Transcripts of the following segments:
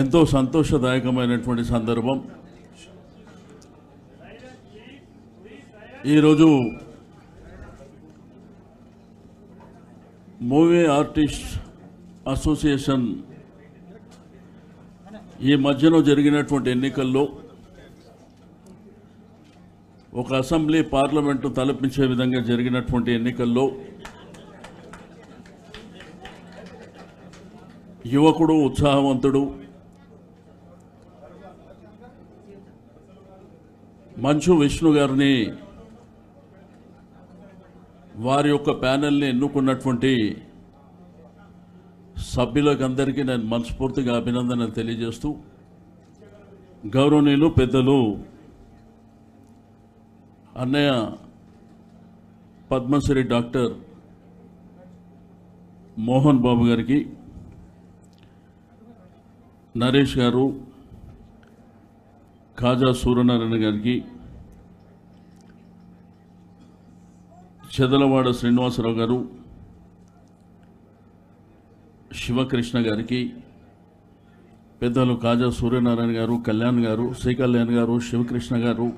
ఎంతో సంతోషదాయకమైనటువంటి సందర్భం ఈరోజు మూవీ ఆర్టిస్ట్ అసోసియేషన్ ఈ మధ్యలో జరిగినటువంటి ఎన్నికల్లో ఒక అసెంబ్లీ పార్లమెంటు తలపించే విధంగా జరిగినటువంటి ఎన్నికల్లో యువకుడు ఉత్సాహవంతుడు మంచు విష్ణు గారిని వారి యొక్క ప్యానెల్ని ఎన్నుకున్నటువంటి సభ్యులకందరికీ నేను మనస్ఫూర్తిగా అభినందనలు తెలియజేస్తూ గౌరవనీయులు పెద్దలు అన్నయ్య పద్మశ్రీ డాక్టర్ మోహన్ బాబు గారికి నరేష్ గారు కాజా సూర్యనారాయణ గారికి చెదలవాడ శ్రీనివాసరావు గారు శివకృష్ణ గారికి పెద్దలు కాజా సూర్యనారాయణ గారు కళ్యాణ్ గారు శ్రీ కళ్యాణ్ గారు శివకృష్ణ గారు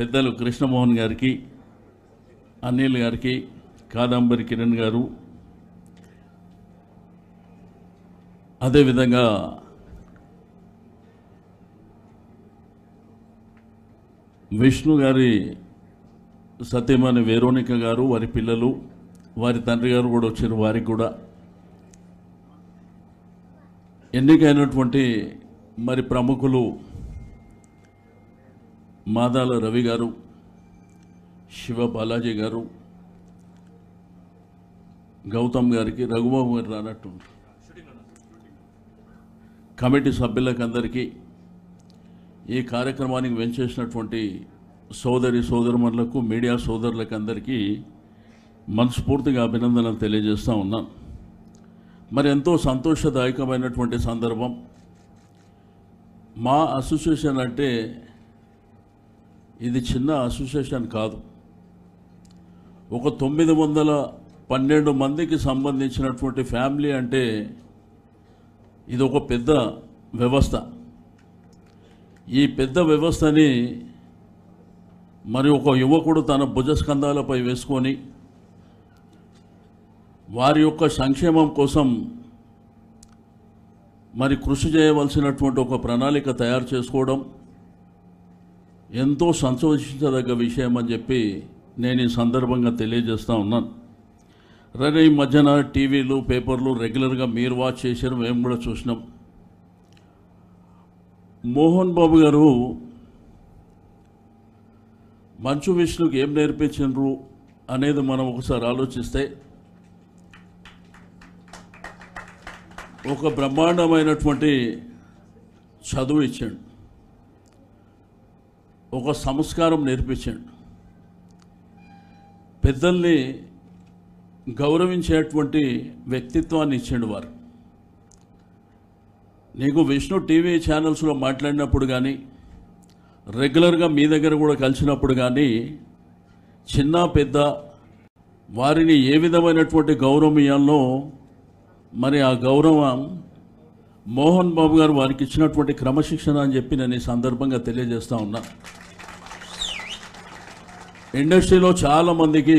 పెద్దలు కృష్ణమోహన్ గారికి అనిల్ గారికి కాదంబరి కిరణ్ గారు అదేవిధంగా విష్ణు గారి సత్యమని వేరోనిక గారు వారి పిల్లలు వారి తండ్రి గారు కూడా వచ్చారు వారికి కూడా ఎన్నికైనటువంటి మరి ప్రముఖులు మాదాల రవి గారు శివ బాలాజీ గారు గౌతమ్ గారికి రఘుబాబు గారు రానట్టు కమిటీ సభ్యులకందరికీ ఈ కార్యక్రమానికి వెంచేసినటువంటి సోదరి సోదరుమణులకు మీడియా సోదరులకు అందరికీ మనస్ఫూర్తిగా అభినందనలు తెలియజేస్తూ ఉన్నాం మరి ఎంతో సంతోషదాయకమైనటువంటి సందర్భం మా అసోసియేషన్ అంటే ఇది చిన్న అసోసియేషన్ కాదు ఒక తొమ్మిది వందల పన్నెండు మందికి సంబంధించినటువంటి ఫ్యామిలీ అంటే ఇది ఒక పెద్ద వ్యవస్థ ఈ పెద్ద వ్యవస్థని మరి ఒక యువకుడు తన భుజస్కంధాలపై వేసుకొని వారి యొక్క సంక్షేమం కోసం మరి కృషి చేయవలసినటువంటి ఒక ప్రణాళిక తయారు చేసుకోవడం ఎంతో సంతోషించదగ్గ విషయం అని చెప్పి నేను ఈ సందర్భంగా తెలియజేస్తూ ఉన్నాను రరే ఈ మధ్యన టీవీలు పేపర్లు రెగ్యులర్గా మీరు వాచ్ చేశారు మేము కూడా చూసినాం మోహన్ బాబు గారు మంచు విష్ణుకి ఏం నేర్పించారు అనేది మనం ఒకసారి ఆలోచిస్తే ఒక బ్రహ్మాండమైనటువంటి చదువు ఇచ్చాడు ఒక సంస్కారం నేర్పించాడు పెద్దల్ని గౌరవించేటువంటి వ్యక్తిత్వాన్ని ఇచ్చిండు వారు నీకు విష్ణు టీవీ ఛానల్స్లో మాట్లాడినప్పుడు కానీ రెగ్యులర్గా మీ దగ్గర కూడా కలిసినప్పుడు కానీ చిన్న పెద్ద వారిని ఏ విధమైనటువంటి గౌరవం మరి ఆ గౌరవం మోహన్ బాబు గారు వారికి ఇచ్చినటువంటి క్రమశిక్షణ అని చెప్పి నేను ఈ సందర్భంగా తెలియజేస్తూ ఉన్నా ఇండస్ట్రీలో చాలామందికి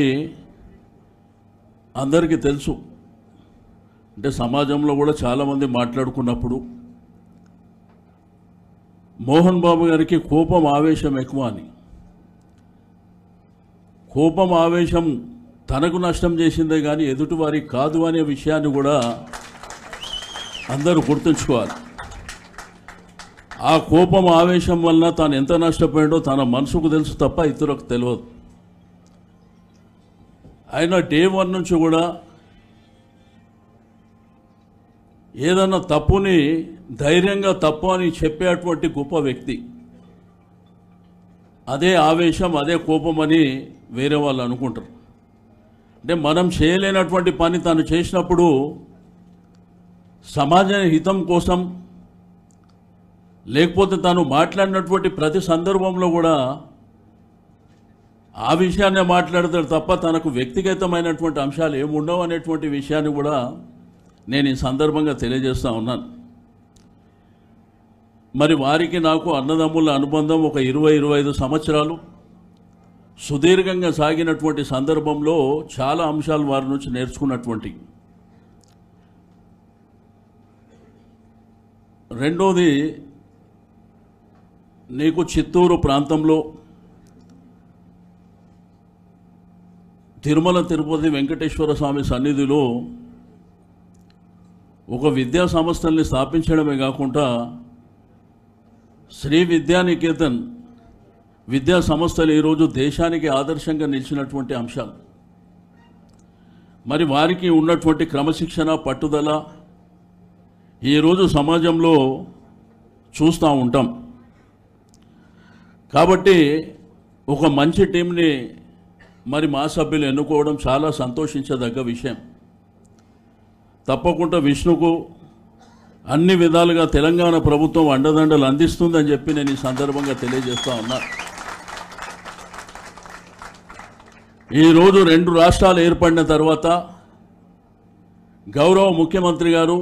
అందరికీ తెలుసు అంటే సమాజంలో కూడా చాలామంది మాట్లాడుకున్నప్పుడు మోహన్ బాబు గారికి కోపం ఆవేశం ఎక్కువ అని కోపం ఆవేశం తనకు నష్టం చేసిందే కానీ ఎదుటివారి కాదు అనే విషయాన్ని కూడా అందరూ గుర్తుంచుకోవాలి ఆ కోపం ఆవేశం వల్ల తాను ఎంత నష్టపోయాడో తన మనసుకు తెలుసు తప్ప ఇతరులకు తెలియదు ఆయన డే వన్ నుంచి కూడా ఏదన్నా తప్పుని ధైర్యంగా తప్పు అని చెప్పేటువంటి గొప్ప వ్యక్తి అదే ఆవేశం అదే కోపం అని వేరే వాళ్ళు అనుకుంటారు అంటే మనం చేయలేనటువంటి పని తను చేసినప్పుడు సమాజ హితం కోసం లేకపోతే తను మాట్లాడినటువంటి ప్రతి సందర్భంలో కూడా ఆ విషయాన్నే మాట్లాడతాడు తప్ప తనకు వ్యక్తిగతమైనటువంటి అంశాలు ఏముండవు అనేటువంటి విషయాన్ని కూడా నేను ఈ సందర్భంగా తెలియజేస్తూ ఉన్నాను మరి వారికి నాకు అన్నదమ్ముల అనుబంధం ఒక ఇరవై ఇరవై ఐదు సంవత్సరాలు సుదీర్ఘంగా సాగినటువంటి సందర్భంలో చాలా అంశాలు వారి నుంచి నేర్చుకున్నటువంటి రెండోది నీకు చిత్తూరు ప్రాంతంలో తిరుమల తిరుపతి వెంకటేశ్వర స్వామి సన్నిధిలో ఒక విద్యా సంస్థల్ని స్థాపించడమే కాకుండా శ్రీ విద్యానికేతన్ విద్యా సంస్థలు ఈరోజు దేశానికి ఆదర్శంగా నిలిచినటువంటి అంశాలు మరి వారికి ఉన్నటువంటి క్రమశిక్షణ పట్టుదల ఈరోజు సమాజంలో చూస్తూ ఉంటాం కాబట్టి ఒక మంచి టీంని మరి మా సభ్యులు ఎన్నుకోవడం చాలా సంతోషించదగ్గ విషయం తప్పకుండా విష్ణుకు అన్ని విధాలుగా తెలంగాణ ప్రభుత్వం అండదండలు అందిస్తుందని చెప్పి నేను ఈ సందర్భంగా తెలియజేస్తా ఉన్నా ఈరోజు రెండు రాష్ట్రాలు ఏర్పడిన తర్వాత గౌరవ ముఖ్యమంత్రి గారు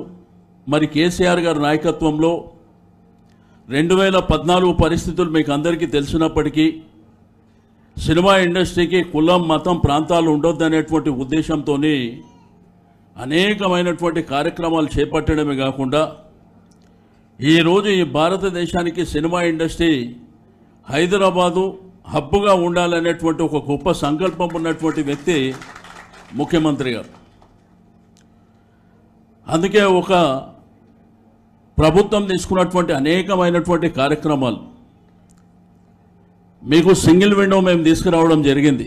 మరి కేసీఆర్ గారి నాయకత్వంలో రెండు వేల పద్నాలుగు పరిస్థితులు మీకు అందరికీ తెలిసినప్పటికీ సినిమా ఇండస్ట్రీకి కులం మతం ప్రాంతాలు ఉండొద్దు అనేటువంటి ఉద్దేశంతో అనేకమైనటువంటి కార్యక్రమాలు చేపట్టడమే కాకుండా ఈరోజు ఈ భారతదేశానికి సినిమా ఇండస్ట్రీ హైదరాబాదు హబ్బుగా ఉండాలనేటువంటి ఒక గొప్ప సంకల్పం ఉన్నటువంటి వ్యక్తి ముఖ్యమంత్రి గారు అందుకే ఒక ప్రభుత్వం తీసుకున్నటువంటి అనేకమైనటువంటి కార్యక్రమాలు మీకు సింగిల్ విండో మేము తీసుకురావడం జరిగింది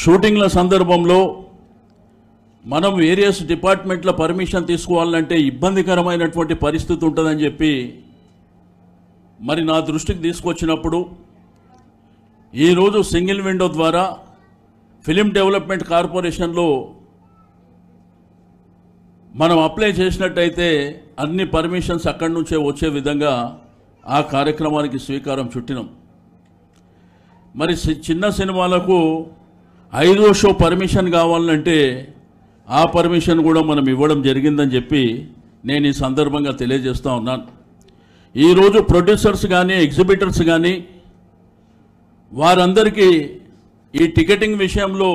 షూటింగ్ల సందర్భంలో మనం వేరియస్ డిపార్ట్మెంట్ల పర్మిషన్ తీసుకోవాలంటే ఇబ్బందికరమైనటువంటి పరిస్థితి ఉంటుందని చెప్పి మరి నా దృష్టికి తీసుకొచ్చినప్పుడు ఈరోజు సింగిల్ విండో ద్వారా ఫిలిం డెవలప్మెంట్ కార్పొరేషన్లో మనం అప్లై చేసినట్టయితే అన్ని పర్మిషన్స్ అక్కడి నుంచే వచ్చే విధంగా ఆ కార్యక్రమానికి స్వీకారం చుట్టినాం మరి చిన్న సినిమాలకు ఐదో షో పర్మిషన్ కావాలంటే ఆ పర్మిషన్ కూడా మనం ఇవ్వడం జరిగిందని చెప్పి నేను ఈ సందర్భంగా తెలియజేస్తూ ఉన్నాను ఈరోజు ప్రొడ్యూసర్స్ కానీ ఎగ్జిబిటర్స్ కానీ వారందరికీ ఈ టికెటింగ్ విషయంలో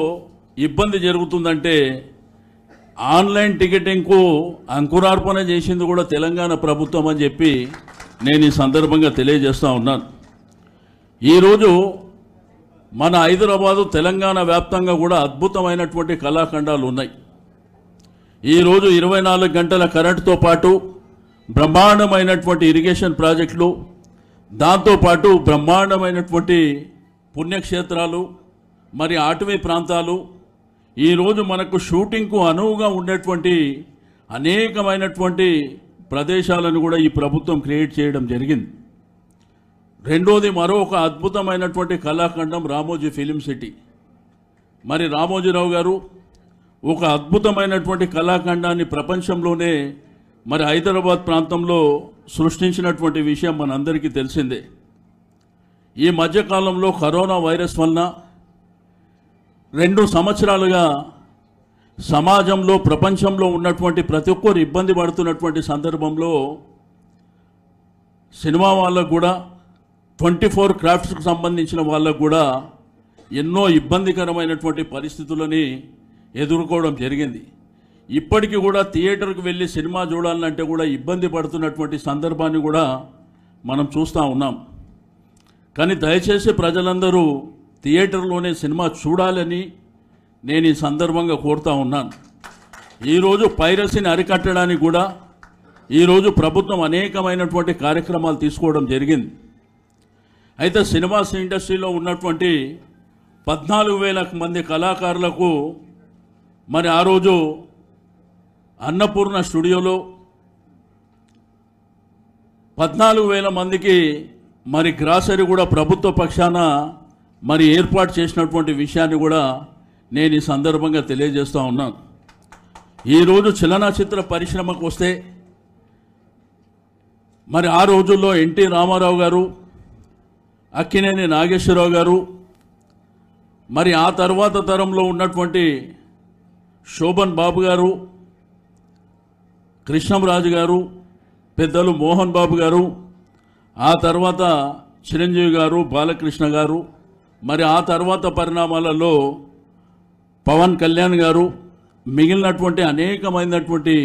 ఇబ్బంది జరుగుతుందంటే ఆన్లైన్ టికెటింగ్కు అంకురార్పణ చేసింది కూడా తెలంగాణ ప్రభుత్వం అని చెప్పి నేను ఈ సందర్భంగా తెలియజేస్తూ ఉన్నాను ఈరోజు మన హైదరాబాదు తెలంగాణ వ్యాప్తంగా కూడా అద్భుతమైనటువంటి కళాఖండాలు ఉన్నాయి ఈరోజు ఇరవై నాలుగు గంటల కరెంటుతో పాటు బ్రహ్మాండమైనటువంటి ఇరిగేషన్ ప్రాజెక్టులు దాంతోపాటు బ్రహ్మాండమైనటువంటి పుణ్యక్షేత్రాలు మరి అటవీ ప్రాంతాలు ఈరోజు మనకు షూటింగ్కు అనువుగా ఉండేటువంటి అనేకమైనటువంటి ప్రదేశాలను కూడా ఈ ప్రభుత్వం క్రియేట్ చేయడం జరిగింది రెండోది మరో ఒక అద్భుతమైనటువంటి కళాఖండం రామోజీ ఫిలిం సిటీ మరి రామోజీరావు గారు ఒక అద్భుతమైనటువంటి కళాఖండాన్ని ప్రపంచంలోనే మరి హైదరాబాద్ ప్రాంతంలో సృష్టించినటువంటి విషయం మనందరికీ తెలిసిందే ఈ మధ్యకాలంలో కరోనా వైరస్ వలన రెండు సంవత్సరాలుగా సమాజంలో ప్రపంచంలో ఉన్నటువంటి ప్రతి ఒక్కరు ఇబ్బంది పడుతున్నటువంటి సందర్భంలో సినిమా వాళ్ళకు కూడా ట్వంటీ ఫోర్ క్రాఫ్ట్స్కు సంబంధించిన వాళ్ళకు కూడా ఎన్నో ఇబ్బందికరమైనటువంటి పరిస్థితులని ఎదుర్కోవడం జరిగింది ఇప్పటికీ కూడా థియేటర్కి వెళ్ళి సినిమా చూడాలంటే కూడా ఇబ్బంది పడుతున్నటువంటి సందర్భాన్ని కూడా మనం చూస్తూ ఉన్నాం కానీ దయచేసి ప్రజలందరూ థియేటర్లోనే సినిమా చూడాలని నేను ఈ సందర్భంగా కోరుతా ఉన్నాను ఈరోజు పైరసీని అరికట్టడానికి కూడా ఈరోజు ప్రభుత్వం అనేకమైనటువంటి కార్యక్రమాలు తీసుకోవడం జరిగింది అయితే సినిమాస్ ఇండస్ట్రీలో ఉన్నటువంటి పద్నాలుగు వేల మంది కళాకారులకు మరి ఆ రోజు అన్నపూర్ణ స్టూడియోలో పద్నాలుగు వేల మందికి మరి గ్రాసరీ కూడా ప్రభుత్వ పక్షాన మరి ఏర్పాటు చేసినటువంటి విషయాన్ని కూడా నేను ఈ సందర్భంగా తెలియజేస్తూ ఉన్నాను ఈరోజు చలనచిత్ర పరిశ్రమకు వస్తే మరి ఆ రోజుల్లో ఎన్టీ రామారావు గారు అక్కినేని నాగేశ్వరరావు గారు మరి ఆ తర్వాత తరంలో ఉన్నటువంటి శోభన్ బాబు గారు కృష్ణంరాజు గారు పెద్దలు మోహన్ బాబు గారు ఆ తర్వాత చిరంజీవి గారు బాలకృష్ణ గారు మరి ఆ తర్వాత పరిణామాలలో పవన్ కళ్యాణ్ గారు మిగిలినటువంటి అనేకమైనటువంటి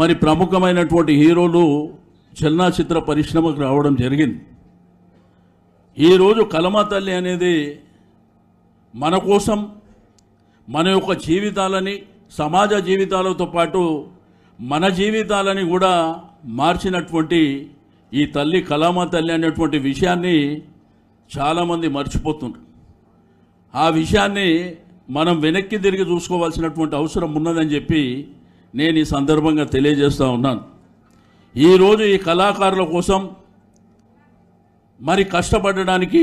మరి ప్రముఖమైనటువంటి హీరోలు చలనచిత్ర పరిశ్రమకు రావడం జరిగింది ఈరోజు కలమా తల్లి అనేది మన కోసం మన యొక్క జీవితాలని సమాజ జీవితాలతో పాటు మన జీవితాలని కూడా మార్చినటువంటి ఈ తల్లి కలామా తల్లి అనేటువంటి విషయాన్ని చాలామంది మర్చిపోతుంటారు ఆ విషయాన్ని మనం వెనక్కి తిరిగి చూసుకోవాల్సినటువంటి అవసరం ఉన్నదని చెప్పి నేను ఈ సందర్భంగా తెలియజేస్తూ ఉన్నాను ఈరోజు ఈ కళాకారుల కోసం మరి కష్టపడడానికి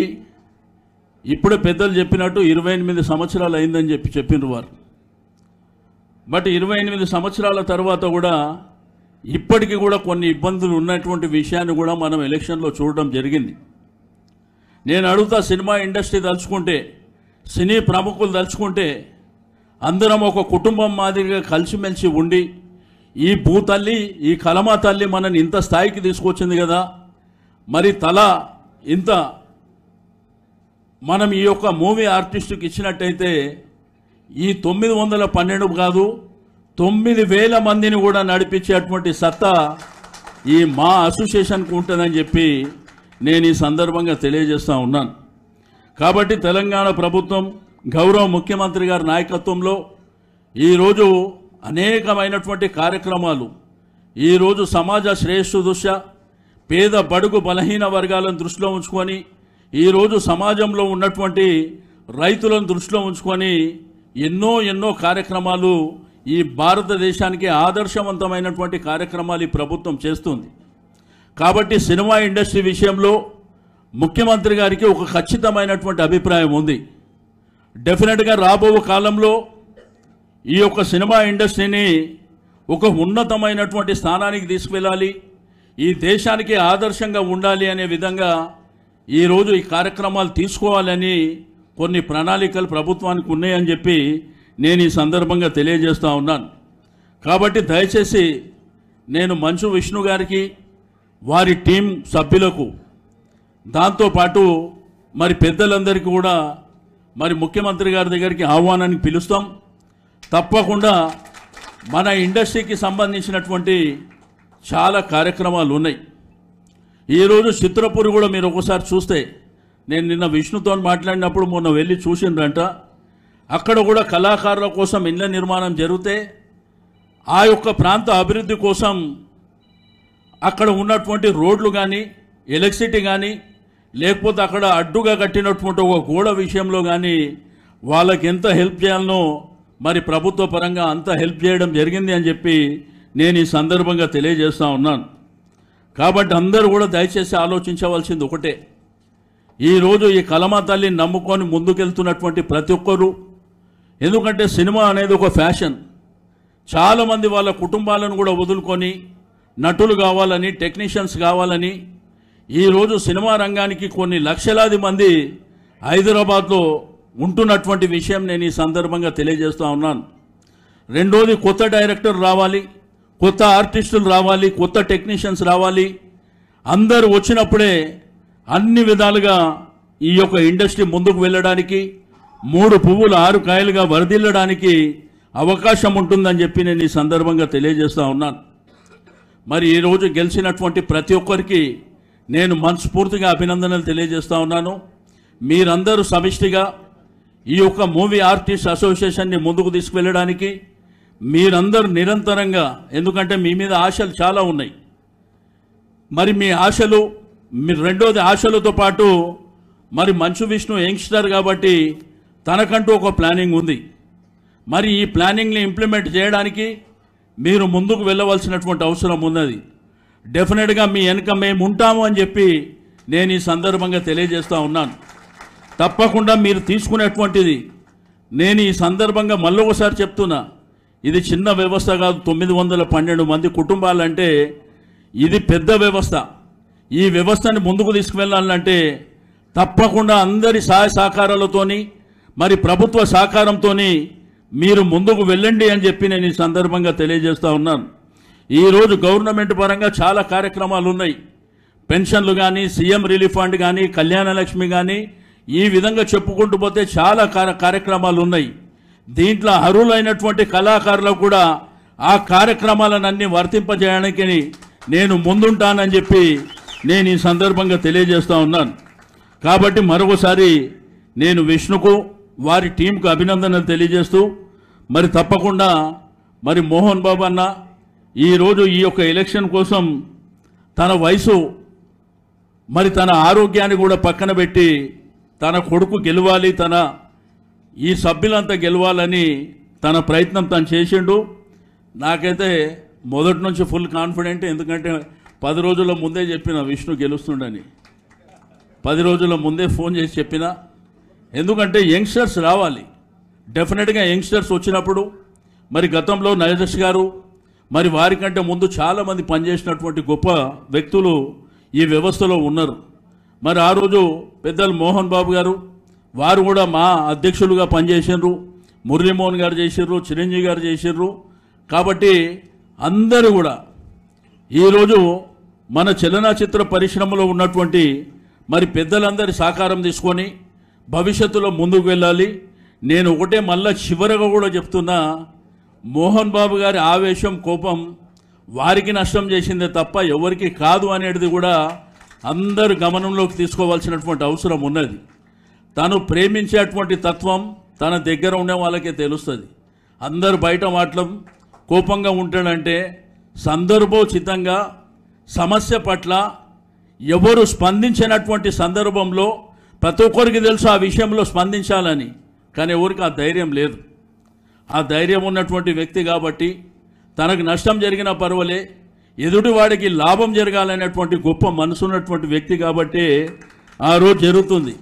ఇప్పుడే పెద్దలు చెప్పినట్టు ఇరవై ఎనిమిది సంవత్సరాలు అయిందని చెప్పి చెప్పినారు వారు బట్ ఇరవై ఎనిమిది సంవత్సరాల తర్వాత కూడా ఇప్పటికీ కూడా కొన్ని ఇబ్బందులు ఉన్నటువంటి విషయాన్ని కూడా మనం ఎలక్షన్లో చూడడం జరిగింది నేను అడుగుతా సినిమా ఇండస్ట్రీ తలుచుకుంటే సినీ ప్రముఖులు తలుచుకుంటే అందరం ఒక కుటుంబం మాదిరిగా కలిసిమెలిసి ఉండి ఈ భూతల్లి ఈ కలమా తల్లి మనని ఇంత స్థాయికి తీసుకొచ్చింది కదా మరి తల ఇంత మనం ఈ యొక్క మూవీ ఆర్టిస్టుకి ఇచ్చినట్టయితే ఈ తొమ్మిది వందల పన్నెండు కాదు తొమ్మిది వేల మందిని కూడా నడిపించేటువంటి సత్తా ఈ మా అసోసియేషన్కు ఉంటుందని చెప్పి నేను ఈ సందర్భంగా తెలియజేస్తూ ఉన్నాను కాబట్టి తెలంగాణ ప్రభుత్వం గౌరవ ముఖ్యమంత్రి గారి నాయకత్వంలో ఈరోజు అనేకమైనటువంటి కార్యక్రమాలు ఈరోజు సమాజ శ్రేయస్సు దృష్ట్యా పేద బడుగు బలహీన వర్గాలను దృష్టిలో ఉంచుకొని ఈరోజు సమాజంలో ఉన్నటువంటి రైతులను దృష్టిలో ఉంచుకొని ఎన్నో ఎన్నో కార్యక్రమాలు ఈ భారతదేశానికి ఆదర్శవంతమైనటువంటి కార్యక్రమాలు ఈ ప్రభుత్వం చేస్తుంది కాబట్టి సినిమా ఇండస్ట్రీ విషయంలో ముఖ్యమంత్రి గారికి ఒక ఖచ్చితమైనటువంటి అభిప్రాయం ఉంది డెఫినెట్గా రాబో కాలంలో ఈ యొక్క సినిమా ఇండస్ట్రీని ఒక ఉన్నతమైనటువంటి స్థానానికి తీసుకువెళ్ళాలి ఈ దేశానికి ఆదర్శంగా ఉండాలి అనే విధంగా ఈరోజు ఈ కార్యక్రమాలు తీసుకోవాలని కొన్ని ప్రణాళికలు ప్రభుత్వానికి ఉన్నాయని చెప్పి నేను ఈ సందర్భంగా తెలియజేస్తూ ఉన్నాను కాబట్టి దయచేసి నేను మంచు విష్ణు గారికి వారి టీం సభ్యులకు దాంతోపాటు మరి పెద్దలందరికీ కూడా మరి ముఖ్యమంత్రి గారి దగ్గరికి ఆహ్వానానికి పిలుస్తాం తప్పకుండా మన ఇండస్ట్రీకి సంబంధించినటువంటి చాలా కార్యక్రమాలు ఉన్నాయి ఈరోజు చిత్రపూర్ కూడా మీరు ఒకసారి చూస్తే నేను నిన్న విష్ణుతో మాట్లాడినప్పుడు మొన్న వెళ్ళి చూసిండ్రంట అక్కడ కూడా కళాకారుల కోసం ఇళ్ళ నిర్మాణం జరిగితే ఆ యొక్క ప్రాంత అభివృద్ధి కోసం అక్కడ ఉన్నటువంటి రోడ్లు కానీ ఎలక్ట్రిసిటీ కానీ లేకపోతే అక్కడ అడ్డుగా కట్టినటువంటి ఒక గోడ విషయంలో కానీ వాళ్ళకి ఎంత హెల్ప్ చేయాలనో మరి ప్రభుత్వ పరంగా అంత హెల్ప్ చేయడం జరిగింది అని చెప్పి నేను ఈ సందర్భంగా తెలియజేస్తూ ఉన్నాను కాబట్టి అందరూ కూడా దయచేసి ఆలోచించవలసింది ఒకటే ఈరోజు ఈ కలమా తల్లిని నమ్ముకొని ముందుకెళ్తున్నటువంటి ప్రతి ఒక్కరూ ఎందుకంటే సినిమా అనేది ఒక ఫ్యాషన్ చాలామంది వాళ్ళ కుటుంబాలను కూడా వదులుకొని నటులు కావాలని టెక్నీషియన్స్ కావాలని ఈరోజు సినిమా రంగానికి కొన్ని లక్షలాది మంది హైదరాబాద్లో ఉంటున్నటువంటి విషయం నేను ఈ సందర్భంగా తెలియజేస్తూ ఉన్నాను రెండోది కొత్త డైరెక్టర్ రావాలి కొత్త ఆర్టిస్టులు రావాలి కొత్త టెక్నీషియన్స్ రావాలి అందరు వచ్చినప్పుడే అన్ని విధాలుగా ఈ యొక్క ఇండస్ట్రీ ముందుకు వెళ్ళడానికి మూడు పువ్వులు ఆరు కాయలుగా వరదిల్లడానికి అవకాశం ఉంటుందని చెప్పి నేను ఈ సందర్భంగా తెలియజేస్తూ ఉన్నాను మరి ఈరోజు గెలిచినటువంటి ప్రతి ఒక్కరికి నేను మనస్ఫూర్తిగా అభినందనలు తెలియజేస్తూ ఉన్నాను మీరందరూ సమిష్టిగా ఈ యొక్క మూవీ ఆర్టిస్ట్ అసోసియేషన్ని ముందుకు తీసుకువెళ్ళడానికి మీరందరూ నిరంతరంగా ఎందుకంటే మీ మీద ఆశలు చాలా ఉన్నాయి మరి మీ ఆశలు మీరు రెండోది ఆశలతో పాటు మరి మంచు విష్ణు యంగ్స్టర్ కాబట్టి తనకంటూ ఒక ప్లానింగ్ ఉంది మరి ఈ ప్లానింగ్ని ఇంప్లిమెంట్ చేయడానికి మీరు ముందుకు వెళ్ళవలసినటువంటి అవసరం ఉన్నది డెఫినెట్గా మీ వెనుక మేము ఉంటాము అని చెప్పి నేను ఈ సందర్భంగా తెలియజేస్తూ ఉన్నాను తప్పకుండా మీరు తీసుకునేటువంటిది నేను ఈ సందర్భంగా మళ్ళీ ఒకసారి చెప్తున్నా ఇది చిన్న వ్యవస్థ కాదు తొమ్మిది వందల పన్నెండు మంది కుటుంబాలంటే ఇది పెద్ద వ్యవస్థ ఈ వ్యవస్థని ముందుకు తీసుకువెళ్ళాలంటే తప్పకుండా అందరి సహాయ సహకారాలతోని మరి ప్రభుత్వ సహకారంతో మీరు ముందుకు వెళ్ళండి అని చెప్పి నేను ఈ సందర్భంగా తెలియజేస్తూ ఉన్నాను ఈరోజు గవర్నమెంట్ పరంగా చాలా కార్యక్రమాలు ఉన్నాయి పెన్షన్లు కానీ సీఎం రిలీఫ్ ఫండ్ కానీ కళ్యాణలక్ష్మి కానీ ఈ విధంగా చెప్పుకుంటూ పోతే చాలా కార్యక్రమాలు ఉన్నాయి దీంట్లో అరువులైనటువంటి కళాకారులకు కూడా ఆ కార్యక్రమాలన్నీ వర్తింపజేయడానికి నేను ముందుంటానని చెప్పి నేను ఈ సందర్భంగా తెలియజేస్తూ ఉన్నాను కాబట్టి మరొకసారి నేను విష్ణుకు వారి టీంకు అభినందనలు తెలియజేస్తూ మరి తప్పకుండా మరి మోహన్ బాబు అన్న ఈరోజు ఈ యొక్క ఎలక్షన్ కోసం తన వయసు మరి తన ఆరోగ్యాన్ని కూడా పక్కన పెట్టి తన కొడుకు గెలవాలి తన ఈ సభ్యులంతా గెలవాలని తన ప్రయత్నం తను చేసిండు నాకైతే మొదటి నుంచి ఫుల్ కాన్ఫిడెంట్ ఎందుకంటే పది రోజుల ముందే చెప్పిన విష్ణు గెలుస్తుండని పది రోజుల ముందే ఫోన్ చేసి చెప్పిన ఎందుకంటే యంగ్స్టర్స్ రావాలి డెఫినెట్గా యంగ్స్టర్స్ వచ్చినప్పుడు మరి గతంలో నయదర్శ్ గారు మరి వారికంటే ముందు చాలామంది పనిచేసినటువంటి గొప్ప వ్యక్తులు ఈ వ్యవస్థలో ఉన్నారు మరి ఆ రోజు పెద్దలు మోహన్ బాబు గారు వారు కూడా మా అధ్యక్షులుగా పనిచేసినారు మురళీమోహన్ గారు చేసిర్రు చిరంజీవి గారు చేసిర్రు కాబట్టి అందరూ కూడా ఈరోజు మన చలనచిత్ర పరిశ్రమలో ఉన్నటువంటి మరి పెద్దలందరి సహకారం తీసుకొని భవిష్యత్తులో ముందుకు వెళ్ళాలి నేను ఒకటే మళ్ళా చివరగా కూడా చెప్తున్నా మోహన్ బాబు గారి ఆవేశం కోపం వారికి నష్టం చేసిందే తప్ప ఎవరికి కాదు అనేది కూడా అందరు గమనంలోకి తీసుకోవాల్సినటువంటి అవసరం ఉన్నది తను ప్రేమించేటువంటి తత్వం తన దగ్గర ఉండే వాళ్ళకే తెలుస్తుంది అందరు బయట మాటలం కోపంగా ఉంటాడంటే సందర్భోచితంగా సమస్య పట్ల ఎవరు స్పందించినటువంటి సందర్భంలో ప్రతి ఒక్కరికి తెలుసు ఆ విషయంలో స్పందించాలని కానీ ఎవరికి ఆ ధైర్యం లేదు ఆ ధైర్యం ఉన్నటువంటి వ్యక్తి కాబట్టి తనకు నష్టం జరిగిన పర్వాలే ఎదుటి వాడికి లాభం జరగాలనేటువంటి గొప్ప మనసు ఉన్నటువంటి వ్యక్తి కాబట్టి ఆ రోజు జరుగుతుంది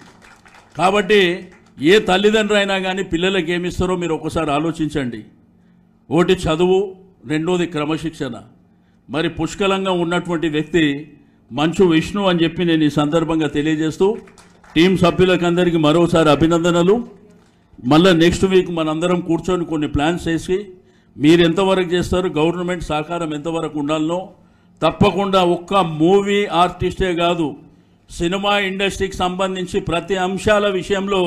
కాబట్టి ఏ తల్లిదండ్రులు అయినా కానీ పిల్లలకి ఏమిస్తారో మీరు ఒకసారి ఆలోచించండి ఒకటి చదువు రెండోది క్రమశిక్షణ మరి పుష్కలంగా ఉన్నటువంటి వ్యక్తి మంచు విష్ణు అని చెప్పి నేను ఈ సందర్భంగా తెలియజేస్తూ టీం సభ్యులకందరికీ మరోసారి అభినందనలు మళ్ళీ నెక్స్ట్ వీక్ మనందరం కూర్చొని కొన్ని ప్లాన్స్ వేసి మీరు ఎంతవరకు చేస్తారు గవర్నమెంట్ సహకారం ఎంతవరకు ఉండాలనో తప్పకుండా ఒక్క మూవీ ఆర్టిస్టే కాదు సినిమా ఇండస్ట్రీకి సంబంధించి ప్రతి అంశాల విషయంలో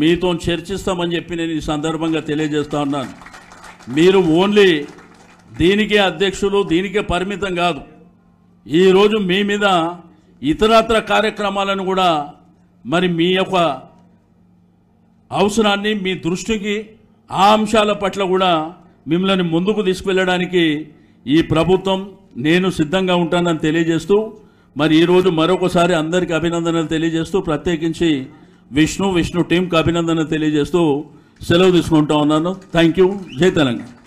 మీతో చర్చిస్తామని చెప్పి నేను ఈ సందర్భంగా తెలియజేస్తా ఉన్నాను మీరు ఓన్లీ దీనికే అధ్యక్షులు దీనికే పరిమితం కాదు ఈరోజు మీ మీద ఇతరత్ర కార్యక్రమాలను కూడా మరి మీ యొక్క అవసరాన్ని మీ దృష్టికి ఆ అంశాల పట్ల కూడా మిమ్మల్ని ముందుకు తీసుకువెళ్ళడానికి ఈ ప్రభుత్వం నేను సిద్ధంగా ఉంటానని తెలియజేస్తూ మరి ఈరోజు మరొకసారి అందరికి అభినందనలు తెలియజేస్తూ ప్రత్యేకించి విష్ణు విష్ణు టీంకి అభినందనలు తెలియజేస్తూ సెలవు తీసుకుంటా ఉన్నాను థ్యాంక్ యూ జై తెలంగాణ